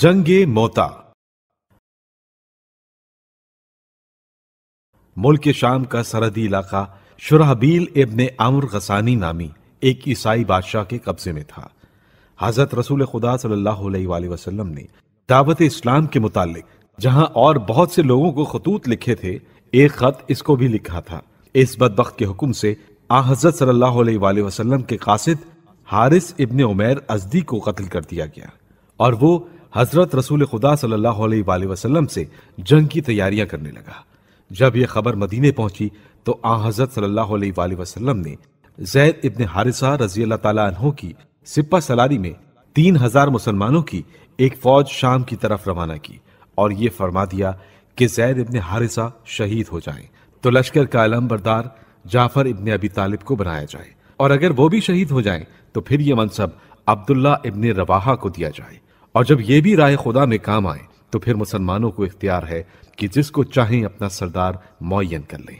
جنگ موتا ملک شام کا سرحدی علاقہ شرحبیل ابن عمر غسانی نامی ایک عیسائی بادشاہ کے قبضے میں تھا حضرت رسول خدا صلی اللہ علیہ وآلہ وسلم نے دعوت اسلام کے متعلق جہاں اور بہت سے لوگوں کو خطوط لکھے تھے ایک خط اس کو بھی لکھا تھا اس بدبخت کے حکم سے آ حضرت صلی اللہ علیہ وآلہ وسلم کے قاصد حارث ابن عمیر ازدی کو قتل کر دیا گیا اور وہ حضرت رسول خدا صلی اللہ علیہ وآلہ وسلم سے جنگ کی تیاریاں کرنے لگا جب یہ خبر مدینے پہنچی تو آ حضرت صلی اللہ علیہ وآلہ وسلم نے زید ابن حارثہ رضی اللہ تعالیٰ عنہ کی سپہ سلاری میں تین ہزار مسلمانوں کی ایک فوج شام کی طرف روانہ کی اور یہ فرما دیا کہ زید ابن حارثہ شہید ہو جائیں تو لشکر کا علم بردار جعفر ابن ابی طالب کو بنایا جائے اور اگر وہ بھی شہید ہو جائیں تو پھر یہ منصب عبداللہ ابن رواحہ کو دیا جائے اور جب یہ بھی رائے خدا میں کام آئیں تو پھر مسلمانوں کو اختیار ہے کہ جس کو چاہیں اپنا سردار معین کر لیں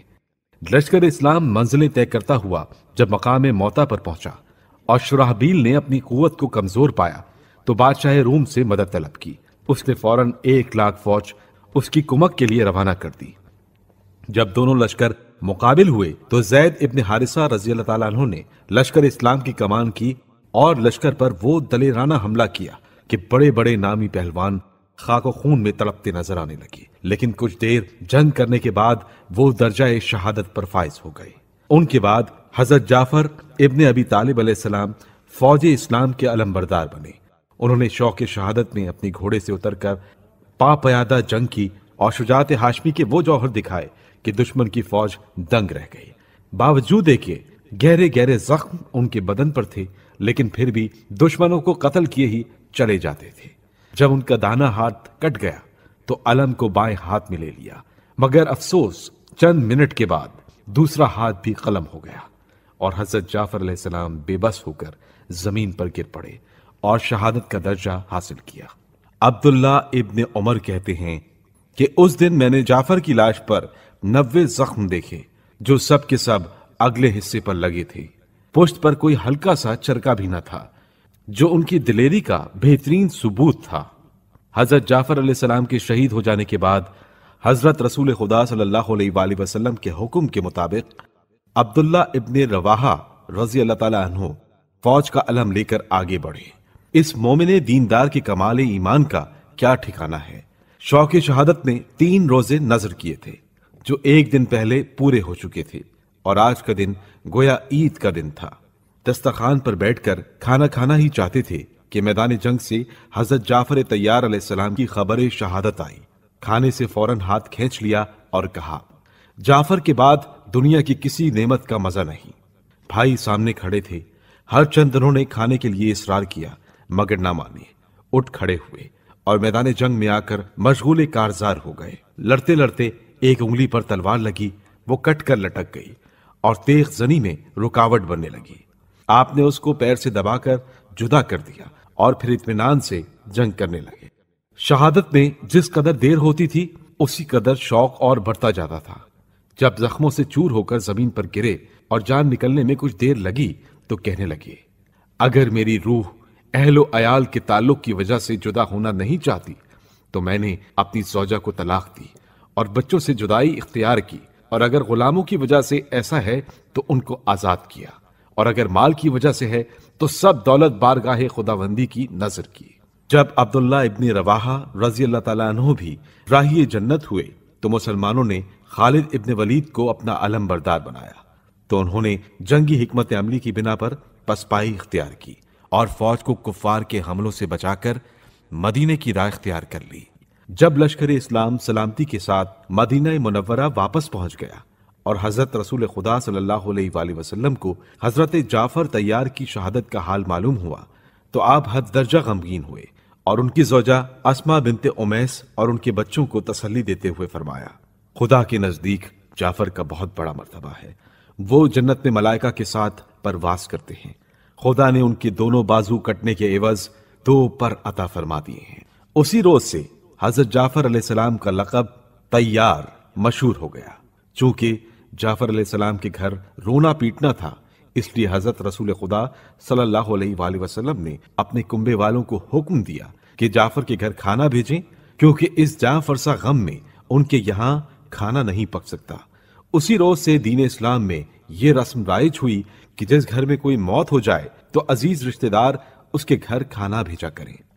لشکر اسلام منزلیں طے کرتا ہوا جب مقام موتا پر پہنچا اور شراہبیل نے اپنی قوت کو کمزور پایا تو بادشاہ روم سے مدد طلب کی اس نے فوراً ایک لاکھ فوج اس کی کمک کے لیے روانہ کر دی جب دونوں لشکر مقابل ہوئے تو زید ابن حارثہ رضی اللہ تعالیٰ عنہ نے لشکر اسلام کی کمان کی اور لشکر پر وہ دلیرانہ حملہ کیا کہ بڑے بڑے نامی پہلوان خاک و خون میں تڑپتے نظر آنے لگے لیکن کچھ دیر جنگ کرنے کے بعد وہ درجہ شہادت پر فائز ہو گئے ان کے بعد حضرت جعفر ابن ابی طالب علیہ السلام فوج اسلام کے علم بردار بنے انہوں نے شوق شہادت میں اپنی گھوڑے سے اتر کر پا پیادہ جنگ کی اور شجاعت ہاشمی کے وہ جوہر دکھائے کہ دشمن کی فوج دنگ رہ گئی باوجود دیکھیے گہرے گہرے زخم ان کے بدن پر تھے لیکن پھر بھی دشمنوں کو قتل کیے ہی چلے جاتے تھے جب ان کا دانا ہاتھ کٹ گیا تو علم کو بائیں ہاتھ میں لے لیا مگر افسوس چند منٹ کے بعد دوسرا ہاتھ بھی قلم ہو گیا اور حضرت جعفر علیہ السلام بے بس ہو کر زمین پر گر پڑے اور شہادت کا درجہ حاصل کیا عبداللہ ابن عمر کہتے ہیں کہ اس دن میں نے جعفر کی لاش پر نوے زخم دیکھے جو سب کے سب اگلے حصے پر لگے تھے پشت پر کوئی ہلکا سا چرکا بھی نہ تھا جو ان کی دلیری کا بہترین ثبوت تھا حضرت جعفر علیہ السلام کے شہید ہو جانے کے بعد حضرت رسول خدا صلی اللہ علیہ وآلہ وسلم کے حکم کے مطابق عبداللہ ابن رضی اللہ تعالیٰ عنہ فوج کا علم لے کر آگے بڑھے اس مومن دیندار کے کمال ایمان کا کیا ٹھکانہ ہے شوق شہادت نے تین روزے نظر کیے تھے جو ایک دن پہلے پورے ہو چکے تھے اور آج کا دن گویا عید کا دن تھا دستخان پر بیٹھ کر کھانا کھانا ہی چاہتے تھے کہ میدان جنگ سے حضرت جعفر علیہ السلام کی خبر شہادت آئی کھانے سے ہاتھ کھینچ لیا اور کہا جعفر کے بعد دنیا کی کسی نعمت کا مزہ نہیں بھائی سامنے کھڑے تھے ہر چند دنوں نے کھانے کے لیے اسرار کیا مگر نہ مانے اٹھ کھڑے ہوئے اور میدان جنگ میں آ کر مشغول کارزار ہو گئے لڑتے لڑتے ایک انگلی پر تلوار لگی وہ کٹ کر لٹک گئی اور تیخ زنی میں رکاوٹ بننے لگی آپ نے اس کو پیر سے دبا کر جدا کر دیا اور پھر اطمینان سے جنگ کرنے لگے شہادت میں جس قدر دیر ہوتی تھی اسی قدر شوق اور بڑھتا جاتا تھا جب زخموں سے چور ہو کر زمین پر گرے اور جان نکلنے میں کچھ دیر لگی تو کہنے لگے اگر میری روح اہل و عیال کے تعلق کی وجہ سے جدا ہونا نہیں چاہتی تو میں نے اپنی سوجا کو طلاق دی اور بچوں سے جدائی اختیار کی اور اگر غلاموں کی وجہ سے ایسا ہے تو ان کو آزاد کیا اور اگر مال کی وجہ سے ہے تو سب دولت بارگاہ خداوندی کی نظر کی جب عبداللہ ابن رواحہ رضی اللہ تعالیٰ عنہ بھی راہی جنت ہوئے تو مسلمانوں نے خالد ابن ولید کو اپنا علم بردار بنایا تو انہوں نے جنگی حکمت عملی کی بنا پر پسپائی اختیار کی اور فوج کو کفار کے حملوں سے بچا کر مدینے کی راہ اختیار کر لی جب لشکر اسلام سلامتی کے ساتھ مدینہ منورہ واپس پہنچ گیا اور حضرت رسول خدا صلی اللہ علیہ وآلہ وسلم کو حضرت جعفر تیار کی شہادت کا حال معلوم ہوا تو آپ حد درجہ غمگین ہوئے اور ان کی زوجہ اسما بنت امیس اور ان کے بچوں کو تسلی دیتے ہوئے فرمایا خدا کے نزدیک جعفر کا بہت بڑا مرتبہ ہے وہ جنت میں ملائکہ کے ساتھ پرواز کرتے ہیں خدا نے ان کے دونوں بازو کٹنے کے عوض دو پر عطا فرما دیے ہیں اسی روز سے حضرت جعفر علیہ السلام کا لقب تیار مشہور ہو گیا چونکہ جعفر علیہ السلام کے گھر رونا پیٹنا تھا اس لیے حضرت رسول خدا صلی اللہ علیہ وآلہ وسلم نے اپنے کنبے والوں کو حکم دیا کہ جعفر کے گھر کھانا بھیجیں کیونکہ اس جاں سا غم میں ان کے یہاں کھانا نہیں پک سکتا اسی روز سے دین اسلام میں یہ رسم رائج ہوئی کہ جس گھر میں کوئی موت ہو جائے تو عزیز رشتہ دار اس کے گھر کھانا بھیجا کریں